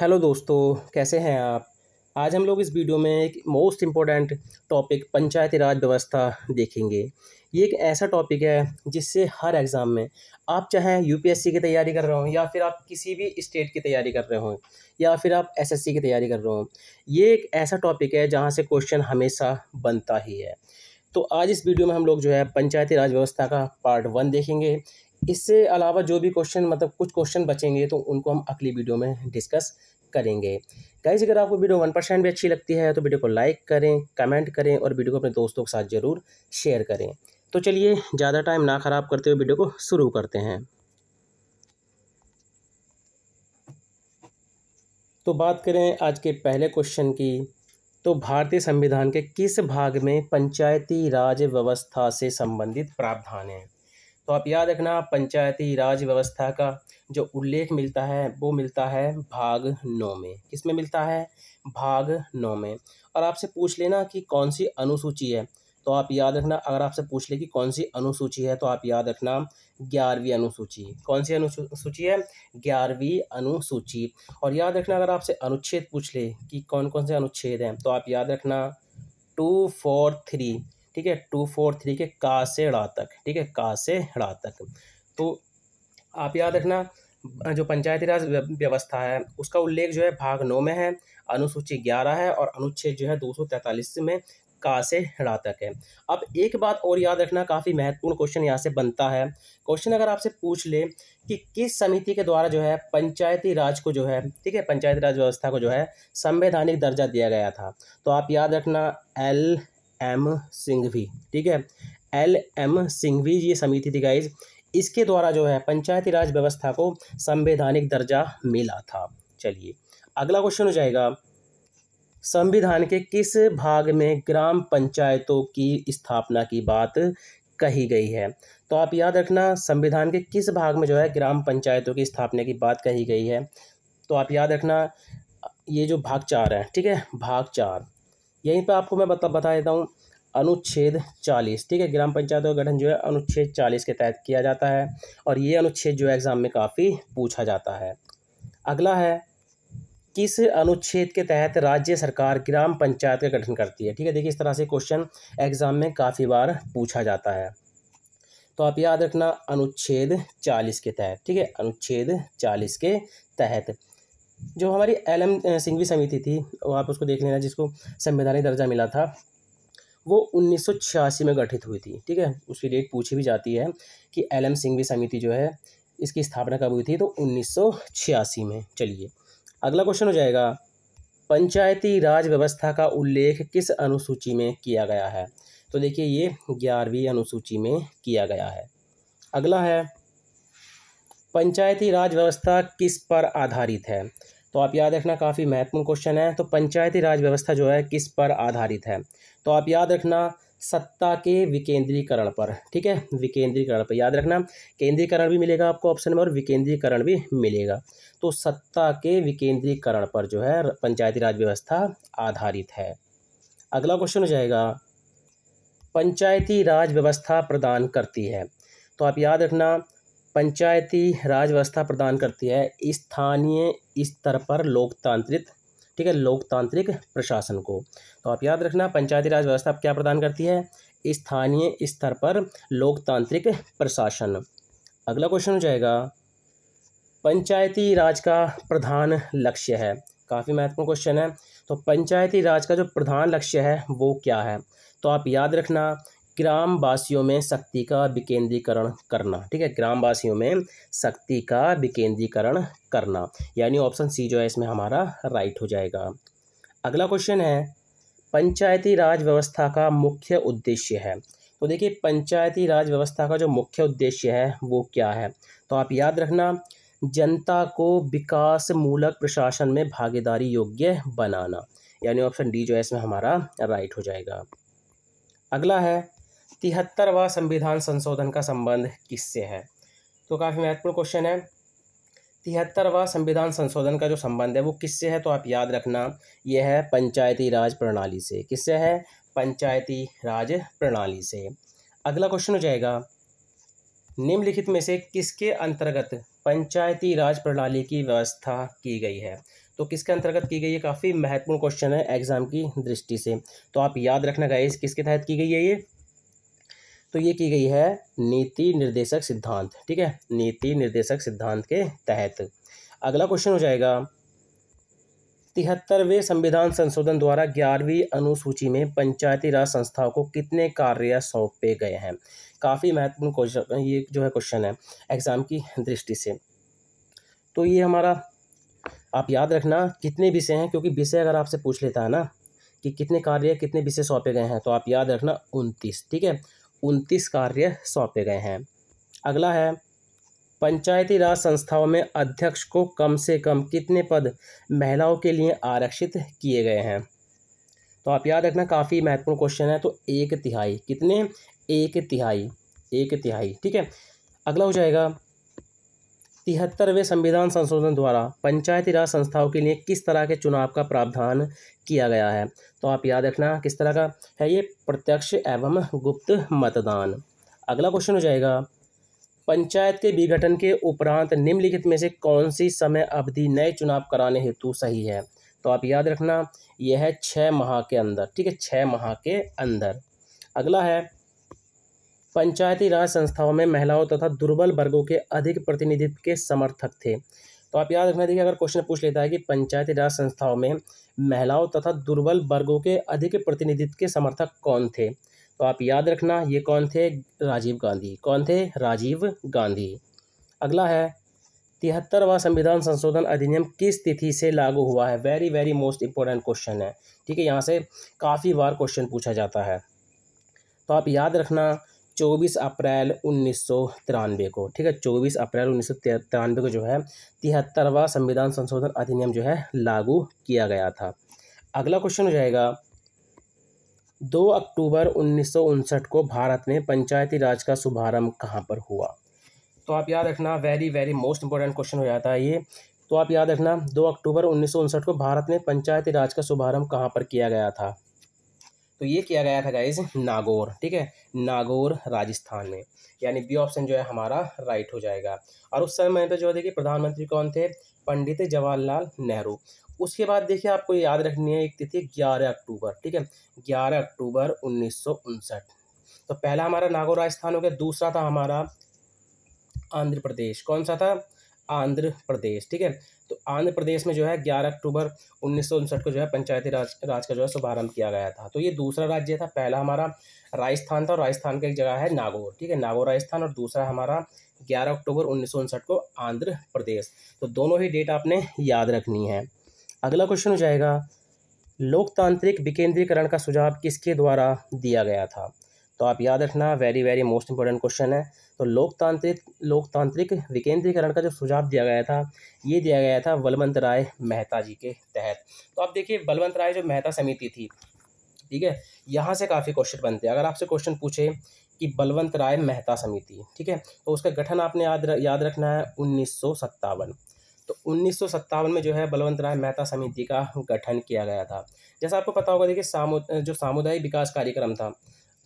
hello दोस्तों कैसे हैं आप आज हम लोग इस वीडियो में एक most important topic Panchayati Raj व्यवस्था देखेंगे ये एक ऐसा टॉपिक है जिससे हर एग्ज़ाम में आप चाहे यूपीएससी की तैयारी कर रहे हो या फिर आप किसी भी स्टेट की तैयारी कर रहे हो या फिर आप एसएससी की तैयारी कर रहे हो ये एक ऐसा टॉपिक है जहाँ से क्वेश्चन हमेशा बनता ही है तो आज इस वीडियो में हम लोग जो है पंचायती राज व्यवस्था का पार्ट वन देखेंगे इससे अलावा जो भी क्वेश्चन मतलब कुछ क्वेश्चन बचेंगे तो उनको हम अगली वीडियो में डिस्कस करेंगे गाइज अगर आपको वीडियो वन परसेंट भी अच्छी लगती है तो वीडियो को लाइक करें कमेंट करें और वीडियो को अपने दोस्तों के साथ ज़रूर शेयर करें तो चलिए ज़्यादा टाइम ना ख़राब करते हुए वीडियो को शुरू करते हैं तो बात करें आज के पहले क्वेश्चन की तो भारतीय संविधान के किस भाग में पंचायती राज व्यवस्था से संबंधित प्रावधान हैं तो आप याद रखना पंचायती राज व्यवस्था का जो उल्लेख मिलता है वो मिलता है भाग नौ में किस में मिलता है भाग नौ में और आपसे पूछ लेना कि कौन सी अनुसूची है तो आप याद रखना अगर आपसे पूछ ले कि कौन सी अनुसूची है तो आप याद रखना ग्यारहवीं अनुसूची कौन सी अनुसूची है ग्यारहवीं अनुसूची और याद रखना अगर आपसे अनुच्छेद पूछ ले कि कौन कौन से अनुच्छेद हैं तो आप याद रखना टू फोर थ्री ठीक है टू फोर थ्री के का से ड़ा तक ठीक है का से ड़ा तक तो आप याद रखना जो पंचायती राज व्यवस्था है उसका उल्लेख जो है भाग नौ में है अनुसूची ग्यारह है और अनुच्छेद जो है दो सौ तैंतालीस में का से रा तक है अब एक बात और याद रखना काफ़ी महत्वपूर्ण क्वेश्चन यहाँ से बनता है क्वेश्चन अगर आपसे पूछ ले कि किस समिति के द्वारा जो है पंचायती राज को जो है ठीक है पंचायती राज व्यवस्था को जो है संवैधानिक दर्जा दिया गया था तो आप याद रखना एल एम सिंघवी ठीक है एल एम सिंघवी ये समिति थी गाइज इसके द्वारा जो है पंचायती राज व्यवस्था को संवैधानिक दर्जा मिला था चलिए अगला क्वेश्चन हो जाएगा संविधान के किस भाग में ग्राम पंचायतों की स्थापना की बात कही गई है तो आप याद रखना संविधान के किस भाग में जो है ग्राम पंचायतों की स्थापना की बात कही गई है तो आप याद रखना ये जो भाग चार है ठीक है भाग चार यहीं पर आपको मैं बता बता देता हूँ अनुच्छेद चालीस ठीक है ग्राम पंचायत का गठन जो है अनुच्छेद चालीस के तहत किया जाता है और ये अनुच्छेद जो है एग्ज़ाम में काफ़ी पूछा जाता है अगला है किस अनुच्छेद के तहत राज्य सरकार ग्राम पंचायत का गठन करती है ठीक है देखिए इस तरह से क्वेश्चन एग्ज़ाम में काफ़ी बार पूछा जाता है तो आप याद रखना अनुच्छेद चालीस के तहत ठीक है अनुच्छेद चालीस के तहत जो हमारी एल एम सिंघवी समिति थी और आप उसको देख लेना जिसको संवैधानिक दर्जा मिला था वो उन्नीस में गठित हुई थी ठीक है उसकी डेट पूछी भी जाती है कि एल एम सिंघवी समिति जो है इसकी स्थापना कब हुई थी तो उन्नीस में चलिए अगला क्वेश्चन हो जाएगा पंचायती राज व्यवस्था का उल्लेख किस अनुसूची में किया गया है तो देखिए ये ग्यारहवीं अनुसूची में किया गया है अगला है पंचायती राज व्यवस्था किस पर आधारित है तो आप याद रखना काफ़ी महत्वपूर्ण क्वेश्चन है तो पंचायती राज व्यवस्था जो है किस पर आधारित है तो आप याद रखना सत्ता के विकेंद्रीकरण पर ठीक है विकेंद्रीकरण पर याद रखना केंद्रीकरण भी मिलेगा आपको ऑप्शन में और विकेंद्रीकरण भी मिलेगा तो सत्ता के विकेंद्रीकरण पर जो है पंचायती राज व्यवस्था आधारित है अगला क्वेश्चन हो जाएगा पंचायती राज व्यवस्था प्रदान करती है तो आप याद रखना पंचायती राज व्यवस्था प्रदान करती है स्थानीय स्तर पर लोकतांत्रिक ठीक है लोकतांत्रिक प्रशासन को तो आप याद रखना पंचायती राज व्यवस्था क्या प्रदान करती है स्थानीय स्तर पर लोकतांत्रिक प्रशासन अगला क्वेश्चन हो जाएगा पंचायती राज का प्रधान लक्ष्य है काफ़ी महत्वपूर्ण क्वेश्चन है तो पंचायती राज का जो प्रधान लक्ष्य है वो क्या है तो आप याद रखना ग्राम वासियों में शक्ति का विकेंद्रीकरण करना ठीक है ग्राम वासियों में शक्ति का विकेंद्रीकरण करना यानी ऑप्शन सी जो है इसमें हमारा राइट हो जाएगा अगला क्वेश्चन है पंचायती राज व्यवस्था का मुख्य उद्देश्य है तो देखिए पंचायती राज व्यवस्था का जो मुख्य उद्देश्य है वो क्या है तो आप याद रखना जनता को विकास मूलक प्रशासन में भागीदारी योग्य बनाना यानी ऑप्शन डी जो है इसमें हमारा राइट हो जाएगा अगला है तिहत्तरवा संविधान संशोधन का संबंध किससे है तो काफ़ी महत्वपूर्ण क्वेश्चन है तिहत्तरवा संविधान संशोधन का जो संबंध है वो किससे है तो आप याद रखना यह है पंचायती राज प्रणाली से किससे है पंचायती राज प्रणाली से अगला क्वेश्चन हो जाएगा निम्नलिखित में से किसके अंतर्गत पंचायती राज प्रणाली की व्यवस्था की गई है तो किसके अंतर्गत की गई है काफ़ी महत्वपूर्ण क्वेश्चन है एग्जाम की दृष्टि से तो आप याद रखना गाइस किसके तहत की गई है ये तो ये की गई है नीति निर्देशक सिद्धांत ठीक है नीति निर्देशक सिद्धांत के तहत अगला क्वेश्चन हो जाएगा तिहत्तरवें संविधान संशोधन द्वारा ग्यारहवीं अनुसूची में पंचायती राज संस्थाओं को कितने कार्य सौंपे गए हैं काफ़ी महत्वपूर्ण क्वेश्चन ये जो है क्वेश्चन है एग्ज़ाम की दृष्टि से तो ये हमारा आप याद रखना कितने विषय हैं क्योंकि विषय अगर आपसे पूछ लेता है ना कि कितने कार्य कितने विषय सौंपे गए हैं तो आप याद रखना उनतीस ठीक है उनतीस कार्य सौंपे गए हैं अगला है पंचायती राज संस्थाओं में अध्यक्ष को कम से कम कितने पद महिलाओं के लिए आरक्षित किए गए हैं तो आप याद रखना काफ़ी महत्वपूर्ण क्वेश्चन है तो एक तिहाई कितने एक तिहाई एक तिहाई ठीक है अगला हो जाएगा तिहत्तरवें संविधान संशोधन द्वारा पंचायती राज संस्थाओं के लिए किस तरह के चुनाव का प्रावधान किया गया है तो आप याद रखना किस तरह का है ये प्रत्यक्ष एवं गुप्त मतदान अगला क्वेश्चन हो जाएगा पंचायत के विघटन के उपरांत निम्नलिखित में से कौन सी समय अवधि नए चुनाव कराने हेतु सही है तो आप याद रखना यह है छः माह के अंदर ठीक है छः माह के अंदर अगला है पंचायती राज संस्थाओं में महिलाओं तथा दुर्बल वर्गों के अधिक प्रतिनिधित्व के समर्थक थे तो आप याद रखना देखिए अगर क्वेश्चन पूछ लेता है कि पंचायती राज संस्थाओं में महिलाओं तथा दुर्बल वर्गों के अधिक प्रतिनिधित्व के समर्थक कौन थे तो आप याद रखना ये कौन थे राजीव गांधी कौन थे राजीव गांधी अगला है तिहत्तरवा संविधान संशोधन अधिनियम किस तिथि से लागू हुआ है very very most important question है ठीक है यहाँ से काफ़ी बार क्वेश्चन पूछा जाता है तो आप याद रखना 24 अप्रैल उन्नीस को ठीक है 24 अप्रैल उन्नीस को जो है तिहत्तरवा संविधान संशोधन अधिनियम जो है लागू किया गया था अगला क्वेश्चन हो जाएगा दो अक्टूबर उन्नीस को भारत में पंचायती राज का शुभारंभ कहाँ पर हुआ तो आप याद रखना very very most important question हो जाता है ये तो आप याद रखना दो अक्टूबर उन्नीस को भारत में पंचायती राज का शुभारंभ कहाँ पर किया गया था तो ये किया गया था गाइज नागौर ठीक है नागौर राजस्थान में यानी बी ऑप्शन जो है हमारा राइट हो जाएगा और उस समय पर तो जो है देखिए प्रधानमंत्री कौन थे पंडित जवाहरलाल नेहरू उसके बाद देखिए आपको याद रखनी है एक तिथि ग्यारह अक्टूबर ठीक है ग्यारह अक्टूबर उन्नीस तो पहला हमारा नागौर राजस्थान हो गया दूसरा था हमारा आंध्र प्रदेश कौन सा था आंध्र प्रदेश ठीक है आंध्र प्रदेश में जो है ग्यारह अक्टूबर उन्नीस को जो है पंचायती राज राज का जो है शुभारंभ किया गया था तो ये दूसरा राज्य था पहला हमारा राजस्थान था और राजस्थान का एक जगह है नागौर ठीक है नागौर राजस्थान और दूसरा हमारा ग्यारह अक्टूबर उन्नीस को आंध्र प्रदेश तो दोनों ही डेट आपने याद रखनी है अगला क्वेश्चन हो जाएगा लोकतांत्रिक विकेंद्रीकरण का सुझाव किसके द्वारा दिया गया था तो आप याद रखना very very most important question है तो लोकतांत्रिक लोकतांत्रिक विकेंद्रीकरण का जो सुझाव दिया गया था ये दिया गया था बलवंत राय मेहता जी के तहत तो आप देखिए बलवंत राय जो मेहता समिति थी ठीक है यहाँ से काफ़ी क्वेश्चन बनते हैं अगर आपसे क्वेश्चन पूछे कि बलवंत राय मेहता समिति ठीक है तो उसका गठन आपने याद याद रखना है उन्नीस तो उन्नीस में जो है बलवंत राय मेहता समिति का गठन किया गया था जैसा आपको पता होगा देखिए सामु जो सामुदायिक विकास कार्यक्रम था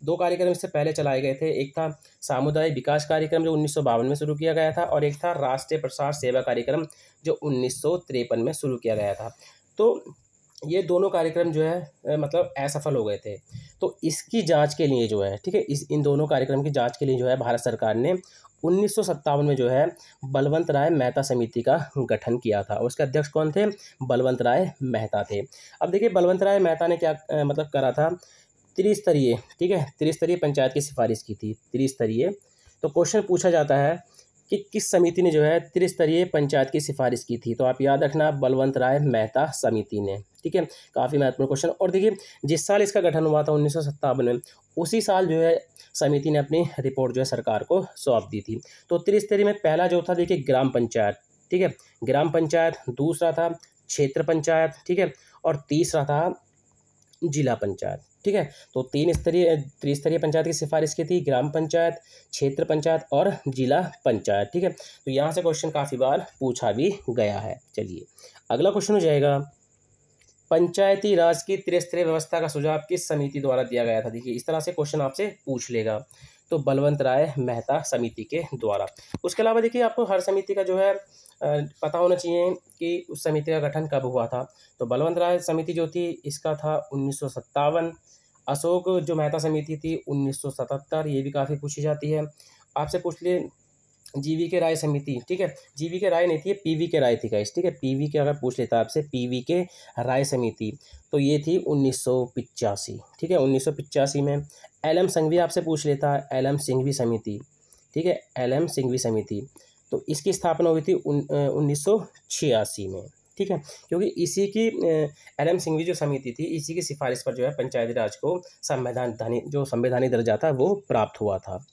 दो कार्यक्रम इससे पहले चलाए गए थे एक था सामुदायिक विकास कार्यक्रम जो उन्नीस में शुरू किया गया था और एक था राष्ट्रीय प्रसार सेवा कार्यक्रम जो उन्नीस में शुरू किया गया था तो ये दोनों कार्यक्रम जो है मतलब असफल हो गए थे तो इसकी जांच के लिए जो है ठीक है इस इन दोनों कार्यक्रम की जांच के लिए जो है भारत सरकार ने उन्नीस में जो है बलवंत राय मेहता समिति का गठन किया था और उसके अध्यक्ष कौन थे बलवंत राय मेहता थे अब देखिए बलवंत राय मेहता ने क्या मतलब करा था त्रिस्तरीय ठीक है त्रिस्तरीय पंचायत की सिफारिश की थी त्रिस्तरीय तो क्वेश्चन पूछा जाता है कि किस समिति ने जो है त्रिस्तरीय पंचायत की सिफारिश की थी तो आप याद रखना बलवंत राय मेहता समिति ने ठीक है काफ़ी महत्वपूर्ण क्वेश्चन और देखिए जिस साल इसका गठन हुआ था उन्नीस में उसी साल जो है समिति ने अपनी रिपोर्ट जो है सरकार को सौंप दी थी तो त्रिस्तरीय में पहला जो था देखिए ग्राम पंचायत ठीक है ग्राम पंचायत दूसरा था क्षेत्र पंचायत ठीक है और तीसरा था जिला पंचायत ठीक है तो तीन स्तरीय त्रिस्तरीय पंचायत की सिफारिश की थी ग्राम पंचायत क्षेत्र पंचायत और जिला पंचायत ठीक है तो यहाँ से क्वेश्चन काफ़ी बार पूछा भी गया है चलिए अगला क्वेश्चन हो जाएगा पंचायती राज की त्रिस्तरीय व्यवस्था का सुझाव किस समिति द्वारा दिया गया था देखिए इस तरह से क्वेश्चन आपसे पूछ लेगा तो बलवंत राय मेहता समिति के द्वारा उसके अलावा देखिए आपको हर समिति का जो है पता होना चाहिए कि उस समिति का गठन कब हुआ था तो बलवंत राय समिति जो थी इसका था उन्नीस अशोक जो मेहता समिति थी उन्नीस ये भी काफ़ी पूछी जाती है आपसे पूछ लिए जीवी के राय समिति ठीक है जीवी के राय नहीं थी पीवी के राय थी गाइस ठीक है पीवी के अगर पूछ लेता आपसे पीवी के राय समिति तो ये थी उन्नीस ठीक है उन्नीस में एल एम संघवी आपसे पूछ लेता है एल एम सिंघवी समिति ठीक है एल एम सिंघवी समिति तो इसकी स्थापना हुई थी उन्नीस सौ छियासी में ठीक है क्योंकि इसी की एल एम सिंघवी जो समिति थी इसी की सिफारिश पर जो है पंचायती राज को संवैधानिक जो संवैधानिक दर्जा था वो प्राप्त हुआ था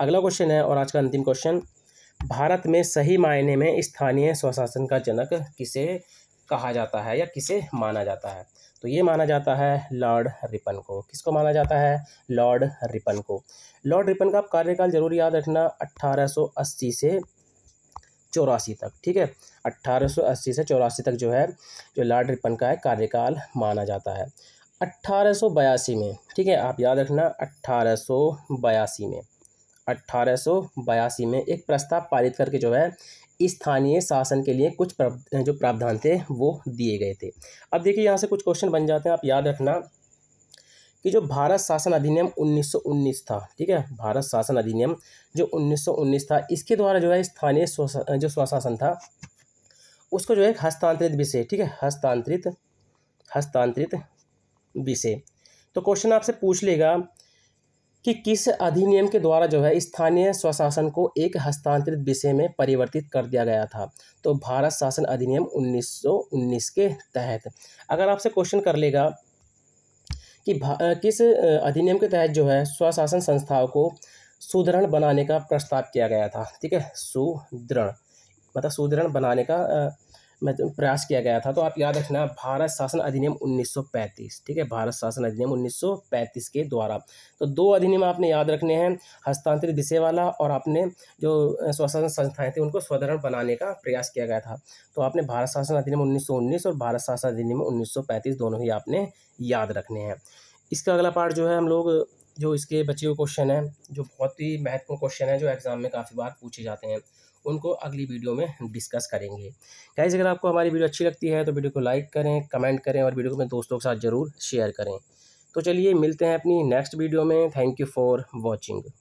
अगला क्वेश्चन है और आज का अंतिम क्वेश्चन भारत में सही मायने में स्थानीय स्वशासन का जनक किसे कहा जाता है या किसे माना जाता है तो ये माना जाता है लॉर्ड रिपन को किसको माना जाता है लॉर्ड रिपन को लॉर्ड रिपन का आप कार्यकाल जरूर याद रखना 1880 से चौरासी तक ठीक है 1880 से चौरासी तक जो है जो लॉर्ड रिपन का है कार्यकाल माना जाता है 1882 में ठीक है आप याद रखना अट्ठारह में अट्ठारह में एक प्रस्ताव पारित करके जो है स्थानीय शासन के लिए कुछ जो प्रावधान थे वो दिए गए थे अब देखिए यहाँ से कुछ क्वेश्चन बन जाते हैं आप याद रखना कि जो भारत शासन अधिनियम 1919 था ठीक है भारत शासन अधिनियम जो 1919 था इसके द्वारा जो है स्थानीय जो स्वशासन था उसको जो है हस्तांतरित विषय ठीक है हस्तांतरित हस्तांतरित विषय तो क्वेश्चन आपसे पूछ लेगा कि किस अधिनियम के द्वारा जो है स्थानीय स्वशासन को एक हस्तांतरित विषय में परिवर्तित कर दिया गया था तो भारत शासन अधिनियम 1919 के तहत अगर आपसे क्वेश्चन कर लेगा कि किस अधिनियम के तहत जो है स्वशासन संस्थाओं को सुदृढ़ बनाने का प्रस्ताव किया गया था ठीक है सुदृढ़ मतलब सुदृढ़ बनाने का में तो प्रयास किया गया था तो आप याद रखना भारत शासन अधिनियम 1935 ठीक है भारत शासन अधिनियम 1935 के द्वारा तो दो अधिनियम आपने याद रखने हैं हस्तांतरित विषय वाला और आपने जो स्वशासन संस्थाएं थी उनको स्वधरण बनाने का प्रयास किया गया था तो आपने भारत शासन अधिनियम उन्नीस और भारत शासन अधिनियम उन्नीस दोनों ही आपने याद रखने हैं इसका अगला पार्ट जो है हम लोग जो इसके बचे हुए क्वेश्चन हैं जो बहुत ही महत्वपूर्ण क्वेश्चन है जो एग्ज़ाम में काफ़ी बार पूछे जाते हैं उनको अगली वीडियो में डिस्कस करेंगे गाइज अगर आपको हमारी वीडियो अच्छी लगती है तो वीडियो को लाइक करें कमेंट करें और वीडियो को अपने दोस्तों के साथ ज़रूर शेयर करें तो चलिए मिलते हैं अपनी नेक्स्ट वीडियो में थैंक यू फॉर वॉचिंग